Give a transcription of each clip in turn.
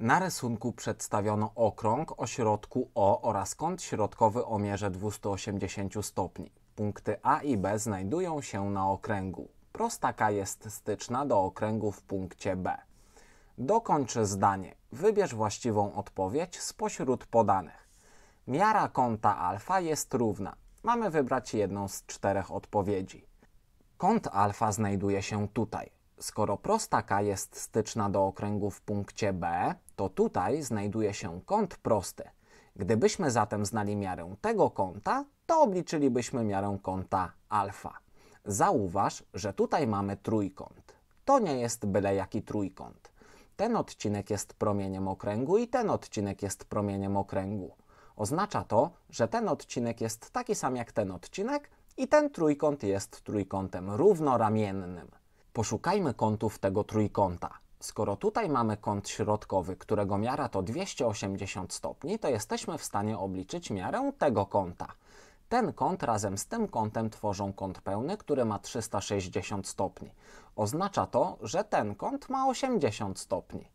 Na rysunku przedstawiono okrąg o środku O oraz kąt środkowy o mierze 280 stopni. Punkty A i B znajdują się na okręgu. Prostaka jest styczna do okręgu w punkcie B. Dokończ zdanie. Wybierz właściwą odpowiedź spośród podanych. Miara kąta alfa jest równa Mamy wybrać jedną z czterech odpowiedzi. Kąt alfa znajduje się tutaj. Skoro prosta k jest styczna do okręgu w punkcie B, to tutaj znajduje się kąt prosty. Gdybyśmy zatem znali miarę tego kąta, to obliczylibyśmy miarę kąta alfa. Zauważ, że tutaj mamy trójkąt. To nie jest byle jaki trójkąt. Ten odcinek jest promieniem okręgu i ten odcinek jest promieniem okręgu. Oznacza to, że ten odcinek jest taki sam jak ten odcinek i ten trójkąt jest trójkątem równoramiennym. Poszukajmy kątów tego trójkąta. Skoro tutaj mamy kąt środkowy, którego miara to 280 stopni, to jesteśmy w stanie obliczyć miarę tego kąta. Ten kąt razem z tym kątem tworzą kąt pełny, który ma 360 stopni. Oznacza to, że ten kąt ma 80 stopni.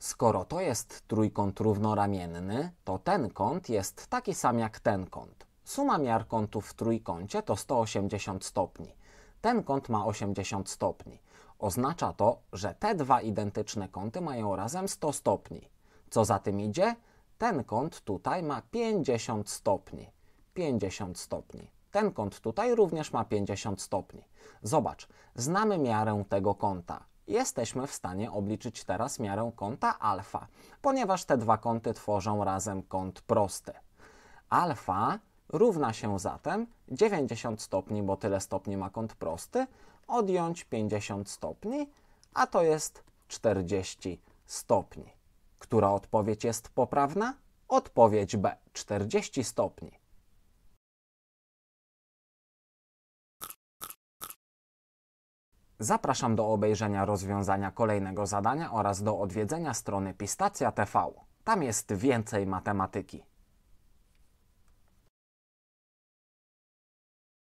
Skoro to jest trójkąt równoramienny, to ten kąt jest taki sam jak ten kąt. Suma miar kątów w trójkącie to 180 stopni. Ten kąt ma 80 stopni. Oznacza to, że te dwa identyczne kąty mają razem 100 stopni. Co za tym idzie? Ten kąt tutaj ma 50 stopni. 50 stopni. Ten kąt tutaj również ma 50 stopni. Zobacz, znamy miarę tego kąta jesteśmy w stanie obliczyć teraz miarę kąta alfa, ponieważ te dwa kąty tworzą razem kąt prosty. Alfa równa się zatem 90 stopni, bo tyle stopni ma kąt prosty, odjąć 50 stopni, a to jest 40 stopni. Która odpowiedź jest poprawna? Odpowiedź B, 40 stopni. Zapraszam do obejrzenia rozwiązania kolejnego zadania oraz do odwiedzenia strony Pistacja TV. Tam jest więcej matematyki.